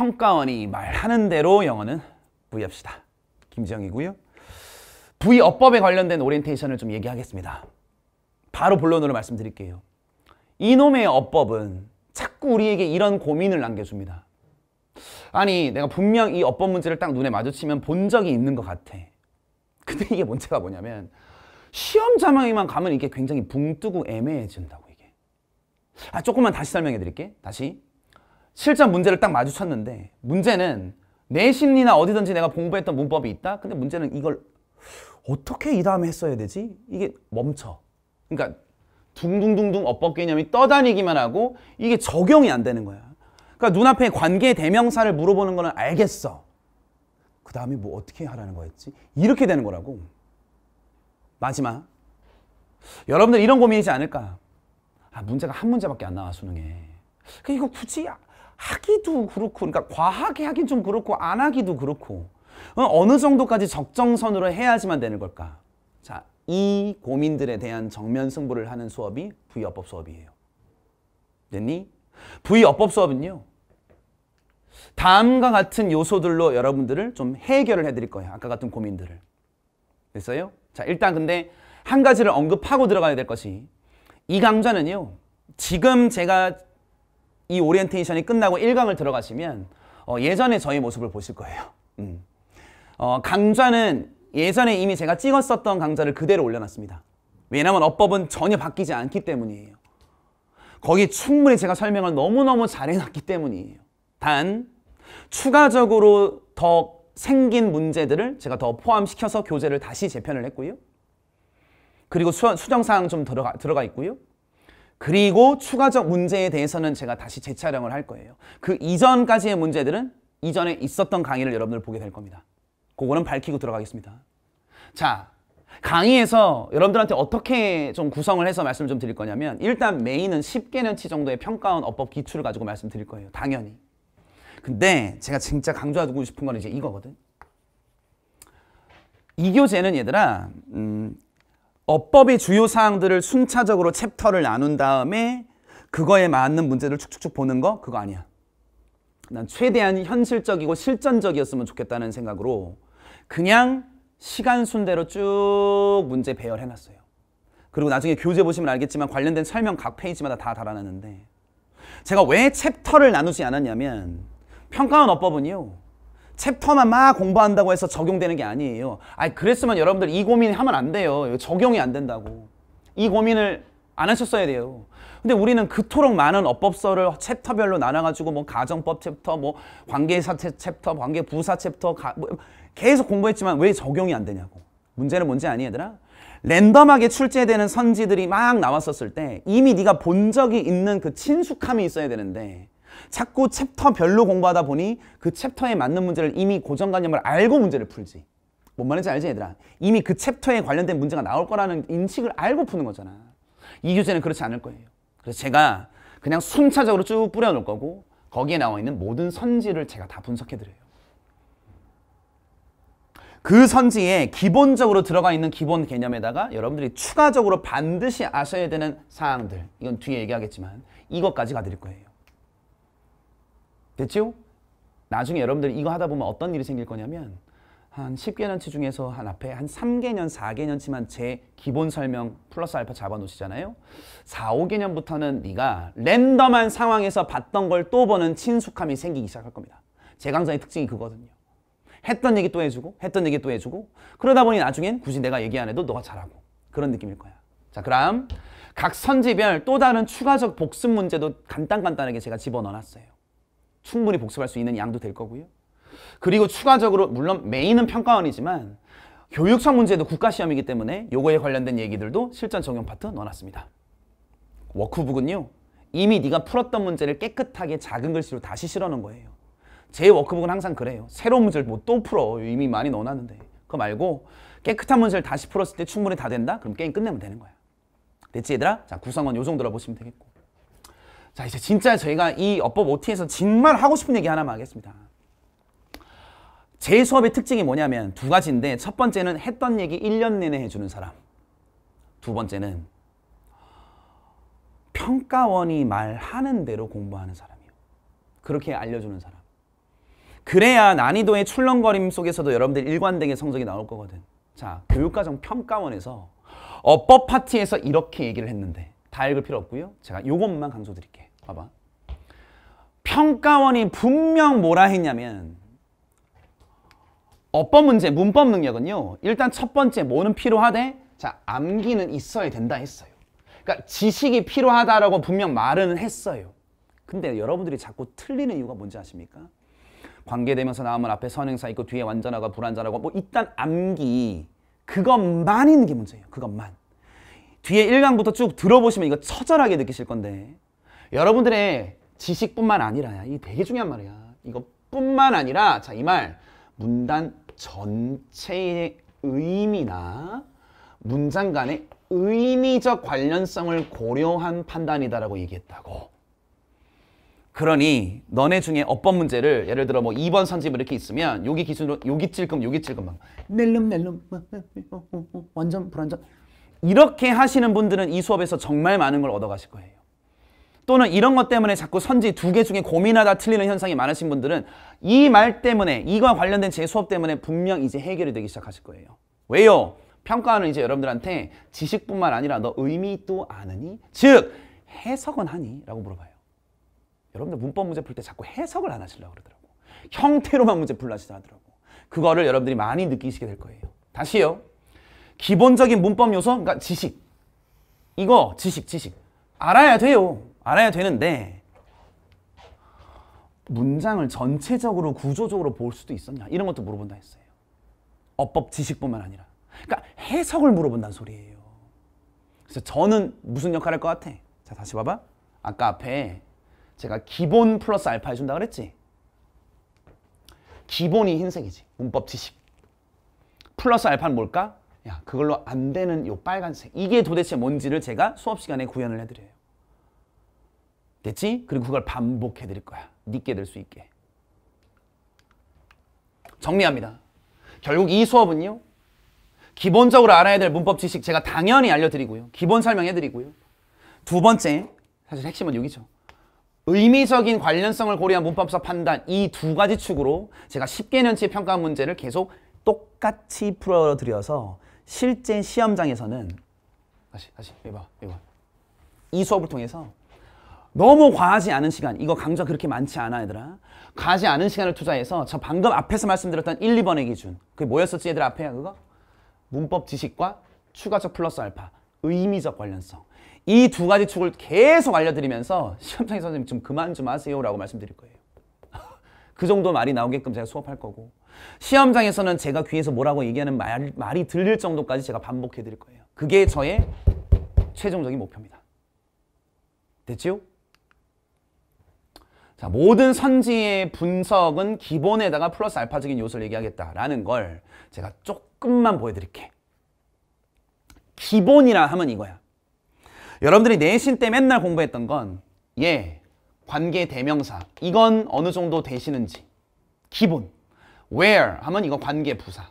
평가원이 말하는 대로 영어는 부여합시다. 김지영이고요. 부위어법에 관련된 오리엔테이션을 좀 얘기하겠습니다. 바로 본론으로 말씀드릴게요. 이놈의 어법은 자꾸 우리에게 이런 고민을 남겨줍니다. 아니 내가 분명 이 어법 문제를 딱 눈에 마주치면 본 적이 있는 것 같아. 근데 이게 문제가 뭐냐면 시험 자막에만 가면 이게 굉장히 붕뜨고 애매해진다고 이게. 아 조금만 다시 설명해 드릴게. 다시 실전 문제를 딱 마주쳤는데 문제는 내 심리나 어디든지 내가 공부했던 문법이 있다? 근데 문제는 이걸 어떻게 이 다음에 했어야 되지? 이게 멈춰. 그러니까 둥둥둥둥 어법 개념이 떠다니기만 하고 이게 적용이 안 되는 거야. 그러니까 눈앞에 관계 대명사를 물어보는 거는 알겠어. 그 다음에 뭐 어떻게 하라는 거였지? 이렇게 되는 거라고. 마지막. 여러분들 이런 고민이지 않을까? 아, 문제가 한 문제밖에 안 나와, 수능에. 그 이거 굳이 아, 하기도 그렇고 그러니까 과하게 하긴 좀 그렇고 안 하기도 그렇고 어, 어느 정도까지 적정선으로 해야지만 되는 걸까? 자, 이 고민들에 대한 정면 승부를 하는 수업이 부의어법 수업이에요. 됐니? 부의어법 수업은요. 다음과 같은 요소들로 여러분들을 좀 해결을 해드릴 거예요. 아까 같은 고민들을. 됐어요? 자, 일단 근데 한 가지를 언급하고 들어가야 될 것이 이 강좌는요. 지금 제가 이 오리엔테이션이 끝나고 1강을 들어가시면 어, 예전에 저희 모습을 보실 거예요. 음. 어, 강좌는 예전에 이미 제가 찍었었던 강좌를 그대로 올려놨습니다. 왜냐하면 어법은 전혀 바뀌지 않기 때문이에요. 거기 충분히 제가 설명을 너무너무 잘해놨기 때문이에요. 단, 추가적으로 더 생긴 문제들을 제가 더 포함시켜서 교재를 다시 재편을 했고요. 그리고 수, 정사항좀 들어가, 들어가 있고요. 그리고 추가적 문제에 대해서는 제가 다시 재촬영을 할 거예요. 그 이전까지의 문제들은 이전에 있었던 강의를 여러분들 보게 될 겁니다. 그거는 밝히고 들어가겠습니다. 자, 강의에서 여러분들한테 어떻게 좀 구성을 해서 말씀을 좀 드릴 거냐면 일단 메인은 10개년치 정도의 평가원 어법 기출을 가지고 말씀드릴 거예요. 당연히. 근데 제가 진짜 강조하고 싶은 건 이제 이거거든. 이 교재는 얘들아 음, 어법의 주요 사항들을 순차적으로 챕터를 나눈 다음에 그거에 맞는 문제를 쭉쭉쭉 보는 거 그거 아니야. 난 최대한 현실적이고 실전적이었으면 좋겠다는 생각으로 그냥 시간 순대로 쭉 문제 배열해놨어요. 그리고 나중에 교재 보시면 알겠지만 관련된 설명 각 페이지마다 다 달아놨는데 제가 왜 챕터를 나누지 않았냐면 평가원 어법은요 챕터만 막 공부한다고 해서 적용되는 게 아니에요. 아니 그랬으면 여러분들 이 고민 하면 안 돼요. 적용이 안 된다고. 이 고민을 안 하셨어야 돼요. 근데 우리는 그토록 많은 어법서를 챕터별로 나눠가지고 뭐 가정법 챕터, 뭐 관계사 챕터, 관계부사 챕터 가, 뭐 계속 공부했지만 왜 적용이 안 되냐고. 문제는 뭔지 아니 얘들아? 랜덤하게 출제되는 선지들이 막 나왔었을 때 이미 네가 본 적이 있는 그 친숙함이 있어야 되는데 자꾸 챕터별로 공부하다 보니 그 챕터에 맞는 문제를 이미 고정관념을 알고 문제를 풀지. 뭔 말인지 알지 얘들아? 이미 그 챕터에 관련된 문제가 나올 거라는 인식을 알고 푸는 거잖아. 이 교재는 그렇지 않을 거예요. 그래서 제가 그냥 순차적으로 쭉 뿌려놓을 거고 거기에 나와 있는 모든 선지를 제가 다 분석해드려요. 그 선지에 기본적으로 들어가 있는 기본 개념에다가 여러분들이 추가적으로 반드시 아셔야 되는 사항들 이건 뒤에 얘기하겠지만 이것까지 가드릴 거예요. 됐죠? 나중에 여러분들 이거 이 하다 보면 어떤 일이 생길 거냐면 한 10개년치 중에서 한 앞에 한 3개년, 4개년치만 제 기본 설명 플러스 알파 잡아놓으시잖아요. 4, 5개년부터는 네가 랜덤한 상황에서 봤던 걸 또 보는 친숙함이 생기기 시작할 겁니다. 제 강사의 특징이 그거든요. 했던 얘기 또 해주고 했던 얘기 또 해주고 그러다 보니 나중엔 굳이 내가 얘기 안 해도 너가 잘하고 그런 느낌일 거야. 자 그럼 각 선지별 또 다른 추가적 복습 문제도 간단간단하게 제가 집어넣어놨어요. 충분히 복습할 수 있는 양도 될 거고요. 그리고 추가적으로 물론 메인은 평가원이지만 교육청 문제도 국가시험이기 때문에 요거에 관련된 얘기들도 실전 적용 파트 넣어놨습니다. 워크북은요. 이미 네가 풀었던 문제를 깨끗하게 작은 글씨로 다시 실어놓은 거예요. 제 워크북은 항상 그래요. 새로운 문제를 뭐 또 풀어. 이미 많이 넣어놨는데. 그거 말고 깨끗한 문제를 다시 풀었을 때 충분히 다 된다? 그럼 게임 끝내면 되는 거야. 됐지 얘들아? 자 구성원 요 정도 들보시면 되겠고. 자 이제 진짜 저희가 이 어법 OT에서 정말 하고 싶은 얘기 하나만 하겠습니다. 제 수업의 특징이 뭐냐면 두 가지인데 첫 번째는 했던 얘기 1년 내내 해주는 사람 두 번째는 평가원이 말하는 대로 공부하는 사람이요. 그렇게 알려주는 사람. 그래야 난이도의 출렁거림 속에서도 여러분들 일관되게 성적이 나올 거거든. 자, 교육과정 평가원에서 어법 파티에서 이렇게 얘기를 했는데 다 읽을 필요 없고요. 제가 요것만 강조 드릴게. 요 봐봐. 평가원이 분명 뭐라 했냐면 어법 문제, 문법 능력은요. 일단 첫 번째 뭐는 필요하대? 자, 암기는 있어야 된다 했어요. 그러니까 지식이 필요하다라고 분명 말은 했어요. 근데 여러분들이 자꾸 틀리는 이유가 뭔지 아십니까? 관계되면서 나오면 앞에 선행사 있고 뒤에 완전하고 불완전하고 뭐 일단 암기 그것만 있는 게 문제예요. 그것만. 뒤에 1강부터 쭉 들어보시면 이거 처절하게 느끼실 건데 여러분들의 지식뿐만 아니라 이 되게 중요한 말이야 이거뿐만 아니라 자 이 말 문단 전체의 의미나 문장 간의 의미적 관련성을 고려한 판단이다라고 얘기했다고 그러니 너네 중에 어법 문제를 예를 들어 뭐 2번 선집 이렇게 있으면 여기 기준으로 여기 찔끔 여기 찔끔 막 낼름 낼름 완전 불완전 이렇게 하시는 분들은 이 수업에서 정말 많은 걸 얻어가실 거예요. 또는 이런 것 때문에 자꾸 선지 두 개 중에 고민하다 틀리는 현상이 많으신 분들은 이 말 때문에 이와 관련된 제 수업 때문에 분명 이제 해결이 되기 시작하실 거예요. 왜요? 평가는 이제 여러분들한테 지식뿐만 아니라 너 의미 도 아느니? 즉 해석은 하니? 라고 물어봐요. 여러분들 문법 문제 풀 때 자꾸 해석을 안 하시려고 그러더라고. 형태로만 문제 풀라 시작하더라고. 그거를 여러분들이 많이 느끼시게 될 거예요. 다시요. 기본적인 문법 요소, 그러니까 지식. 이거 지식, 지식. 알아야 돼요. 알아야 되는데 문장을 전체적으로 구조적으로 볼 수도 있었냐 이런 것도 물어본다 했어요. 어법 지식뿐만 아니라. 그러니까 해석을 물어본다는 소리예요. 그래서 저는 무슨 역할을 할것 같아? 자 다시 봐봐. 아까 앞에 제가 기본 플러스 알파 해준다 그랬지? 기본이 흰색이지. 문법 지식. 플러스 알파는 뭘까? 야 그걸로 안 되는 요 빨간색 이게 도대체 뭔지를 제가 수업 시간에 구현을 해드려요. 됐지? 그리고 그걸 반복해드릴 거야. 믿게 될 수 있게. 정리합니다. 결국 이 수업은요. 기본적으로 알아야 될 문법 지식 제가 당연히 알려드리고요. 기본 설명해드리고요. 두 번째, 사실 핵심은 여기죠. 의미적인 관련성을 고려한 문법사 판단 이 두 가지 축으로 제가 10개 년치 평가 문제를 계속 똑같이 풀어드려서 실제 시험장에서는 다시 다시 해봐 해봐 이 수업을 통해서 너무 과하지 않은 시간 이거 강좌 그렇게 많지 않아 얘들아 과하지 않은 시간을 투자해서 저 방금 앞에서 말씀드렸던 1, 2번의 기준 그게 뭐였었지 얘들 앞에 그거? 문법 지식과 추가적 플러스 알파 의미적 관련성 이 두 가지 축을 계속 알려드리면서 시험장에 선생님 좀 그만 좀 하세요 라고 말씀드릴 거예요 그 정도 말이 나오게끔 제가 수업할 거고 시험장에서는 제가 귀에서 뭐라고 얘기하는 말, 말이 들릴 정도까지 제가 반복해 드릴 거예요. 그게 저의 최종적인 목표입니다. 됐죠 자, 모든 선지의 분석은 기본에다가 플러스 알파적인 요소를 얘기하겠다라는 걸 제가 조금만 보여드릴게. 기본이라 하면 이거야. 여러분들이 내신 때 맨날 공부했던 건 예, 관계 대명사. 이건 어느 정도 되시는지. 기본. where 하면 이거 관계 부사.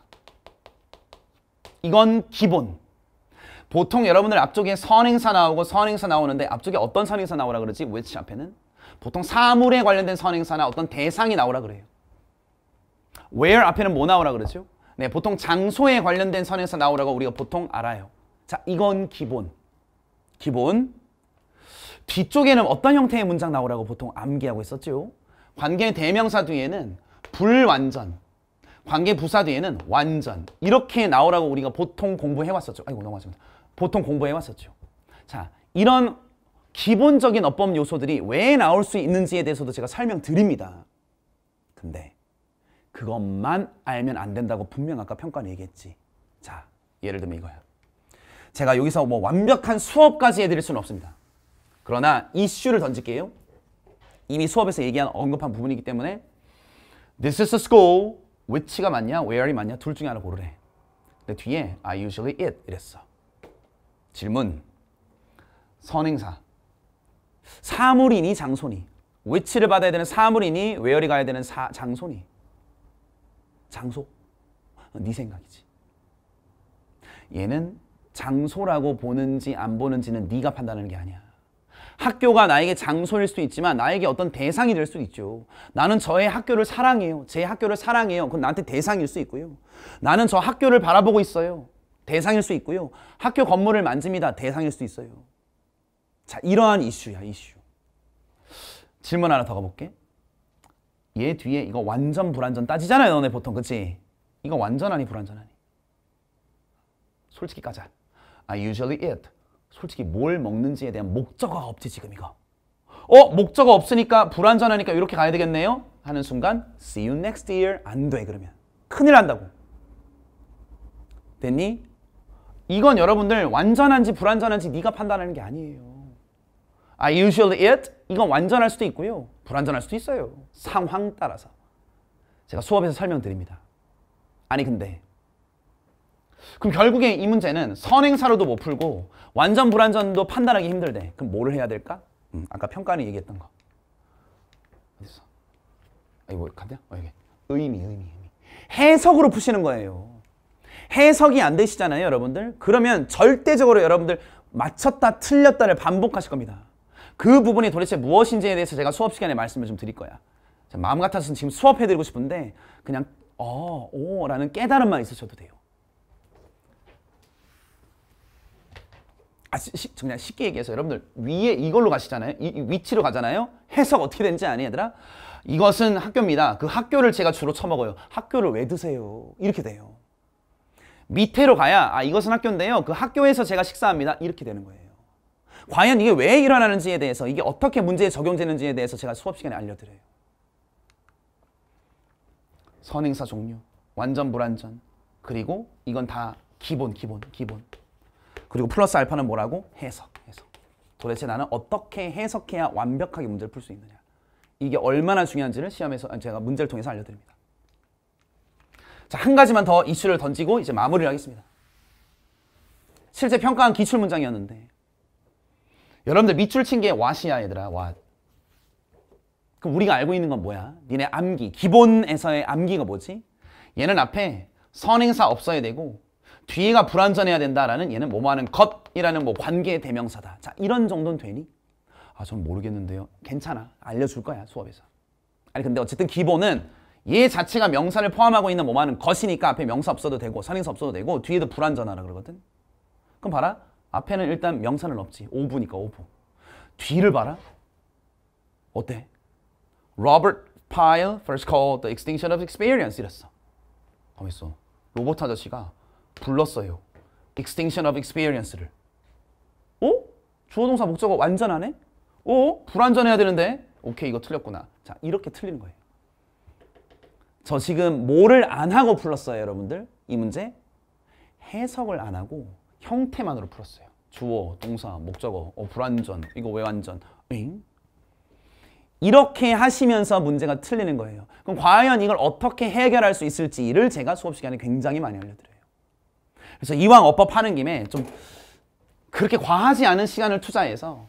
이건 기본. 보통 여러분들 앞쪽에 선행사 나오고 선행사 나오는데 앞쪽에 어떤 선행사 나오라 그러지? which 앞에는? 보통 사물에 관련된 선행사나 어떤 대상이 나오라 그래요. where 앞에는 뭐 나오라 그러죠? 네, 보통 장소에 관련된 선행사 나오라고 우리가 보통 알아요. 자, 이건 기본. 기본. 뒤쪽에는 어떤 형태의 문장 나오라고 보통 암기하고 있었죠? 관계 대명사 뒤에는 불완전. 관계 부사 뒤에는 완전 이렇게 나오라고 우리가 보통 공부해왔었죠. 아이고 넘어갔습니다. 보통 공부해왔었죠. 자 이런 기본적인 어법 요소들이 왜 나올 수 있는지에 대해서도 제가 설명드립니다. 근데 그것만 알면 안 된다고 분명 아까 평가는 얘지자 예를 들면 이거야. 제가 여기서 뭐 완벽한 수업까지 해드릴 수는 없습니다. 그러나 이슈를 던질게요. 이미 수업에서 얘기한 언급한 부분이기 때문에 This is a school which가 맞냐 where이 맞냐 둘 중에 하나 고르래. 근데 뒤에 I usually it 이랬어. 질문. 선행사. 사물이니 장소니. which를 받아야 되는 사물이니 where이 가야 되는 사, 장소니. 장소. 네 생각이지. 얘는 장소라고 보는지 안 보는지는 네가 판단하는 게 아니야. 학교가 나에게 장소일 수 있지만 나에게 어떤 대상이 될 수도 있죠. 나는 저의 학교를 사랑해요. 제 학교를 사랑해요. 그건 나한테 대상일 수 있고요. 나는 저 학교를 바라보고 있어요. 대상일 수 있고요. 학교 건물을 만집니다. 대상일 수 있어요. 자, 이러한 이슈야, 이슈. 질문 하나 더 가볼게. 얘 뒤에 이거 완전 불완전 따지잖아요, 너네 보통. 그치? 이거 완전 아니, 불완전 아니. 솔직히 까자. I usually eat. 솔직히 뭘 먹는지에 대한 목적어가 없지 지금 이거. 어? 목적어 없으니까 불완전하니까 이렇게 가야 되겠네요? 하는 순간 See you next year 안돼 그러면 큰일 난다고 됐니? 이건 여러분들 완전한지 불완전한지 네가 판단하는 게 아니에요 I usually it 이건 완전할 수도 있고요 불완전할 수도 있어요 상황 따라서 제가 수업에서 설명드립니다 아니 근데 그럼 결국에 이 문제는 선행사로도 못 풀고 완전 불완전도 판단하기 힘들대. 그럼 뭐를 해야 될까? 음, 아까 평가는 얘기했던 거. 어딨어? 아, 이거 갔냐? 어, 여기. 의미, 의미, 의미. 해석으로 푸시는 거예요. 해석이 안 되시잖아요, 여러분들. 그러면 절대적으로 여러분들 맞췄다, 틀렸다를 반복하실 겁니다. 그 부분이 도대체 무엇인지에 대해서 제가 수업 시간에 말씀을 좀 드릴 거야. 마음 같아서는 지금 수업해드리고 싶은데 그냥 어, 오 라는 깨달음만 있으셔도 돼요. 아, 시, 그냥 쉽게 얘기해서 여러분들 위에 이걸로 가시잖아요. 이, 이 위치로 가잖아요. 해석 어떻게 되는지 아니 얘들아? 이것은 학교입니다. 그 학교를 제가 주로 쳐먹어요. 학교를 왜 드세요? 이렇게 돼요. 밑에로 가야 아 이것은 학교인데요. 그 학교에서 제가 식사합니다. 이렇게 되는 거예요. 과연 이게 왜 일어나는지에 대해서 이게 어떻게 문제에 적용되는지에 대해서 제가 수업 시간에 알려드려요. 선행사 종류, 완전 불완전, 그리고 이건 다 기본, 기본, 기본. 그리고 플러스 알파는 뭐라고? 해석, 해석. 도대체 나는 어떻게 해석해야 완벽하게 문제를 풀 수 있느냐. 이게 얼마나 중요한지를 시험에서 제가 문제를 통해서 알려드립니다. 자, 한 가지만 더 이슈를 던지고 이제 마무리를 하겠습니다. 실제 평가한 기출 문장이었는데 여러분들 밑줄 친게 왓이야 얘들아 왓. 그럼 우리가 알고 있는 건 뭐야? 니네 암기, 기본에서의 암기가 뭐지? 얘는 앞에 선행사 없어야 되고 뒤가 불완전해야 된다라는 얘는 뭐뭐하는 것이라는 뭐 관계 의 대명사다. 자 이런 정도는 되니? 아전 모르겠는데요. 괜찮아. 알려줄 거야 수업에서. 아니 근데 어쨌든 기본은 얘 자체가 명사를 포함하고 있는 뭐뭐하는 것이니까 앞에 명사 없어도 되고 선행사 없어도 되고 뒤에도 불완전하라 그러거든. 그럼 봐라. 앞에는 일단 명사는 없지. 오부니까오부 뒤를 봐라. 어때? Robert Pyle first called the extinction of experience 이랬어. 가만있어. 로봇 아저씨가 불렀어요. extinction of experience를. 오? 어? 주어동사 목적어 완전하네? 오? 어? 불완전해야 되는데? 오케이 이거 틀렸구나. 자 이렇게 틀리는 거예요. 저 지금 뭐를 안 하고 풀었어요 여러분들? 이 문제? 해석을 안 하고 형태만으로 풀었어요. 주어, 동사, 목적어, 어, 불완전, 이거 왜 완전, 엥? 이렇게 하시면서 문제가 틀리는 거예요. 그럼 과연 이걸 어떻게 해결할 수 있을지를 제가 수업 시간에 굉장히 많이 알려드려요. 그래서 이왕 어법 하는 김에 좀 그렇게 과하지 않은 시간을 투자해서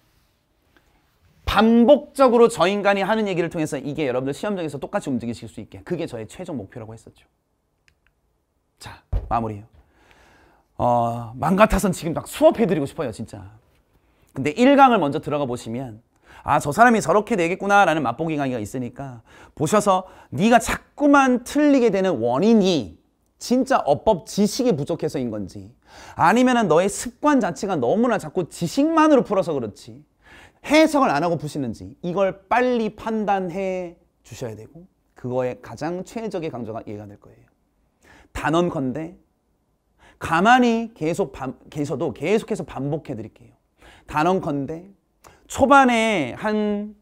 반복적으로 저 인간이 하는 얘기를 통해서 이게 여러분들 시험장에서 똑같이 움직이실 수 있게 그게 저의 최종 목표라고 했었죠. 자 마무리해요. 어, 망 같아선 지금 막 수업해드리고 싶어요 진짜. 근데 1강을 먼저 들어가 보시면 아 저 사람이 저렇게 되겠구나 라는 맛보기 강의가 있으니까 보셔서 네가 자꾸만 틀리게 되는 원인이 진짜 어법 지식이 부족해서인 건지 아니면 너의 습관 자체가 너무나 자꾸 지식만으로 풀어서 그렇지 해석을 안 하고 푸시는지 이걸 빨리 판단해 주셔야 되고 그거에 가장 최적의 강조가 이해가 될 거예요. 단언컨대 가만히 계속 반, 계셔도 계속해서 반복해 드릴게요. 단언컨대 초반에 한,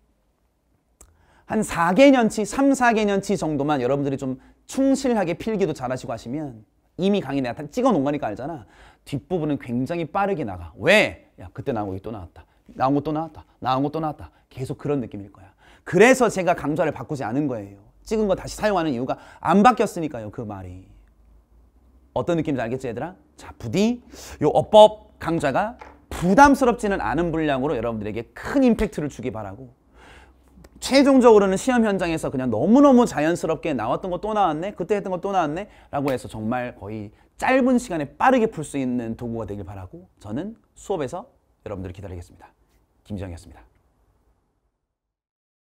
한 4개년치, 3, 4개년치 정도만 여러분들이 좀 충실하게 필기도 잘하시고 하시면 이미 강의 내가 다 찍어 놓은 거니까 알잖아. 뒷부분은 굉장히 빠르게 나가. 왜? 야 그때 나온 거또 나왔다. 나온 거 또 나왔다. 나온 거 또 나왔다. 계속 그런 느낌일 거야. 그래서 제가 강좌를 바꾸지 않은 거예요. 찍은 거 다시 사용하는 이유가 안 바뀌었으니까요. 그 말이. 어떤 느낌인지 알겠지 얘들아? 자 부디 요 어법 강좌가 부담스럽지는 않은 분량으로 여러분들에게 큰 임팩트를 주기 바라고 최종적으로는 시험 현장에서 그냥 너무너무 자연스럽게 나왔던 거 또 나왔네 그때 했던 거 또 나왔네 라고 해서 정말 거의 짧은 시간에 빠르게 풀 수 있는 도구가 되길 바라고 저는 수업에서 여러분들을 기다리겠습니다. 김지영이었습니다.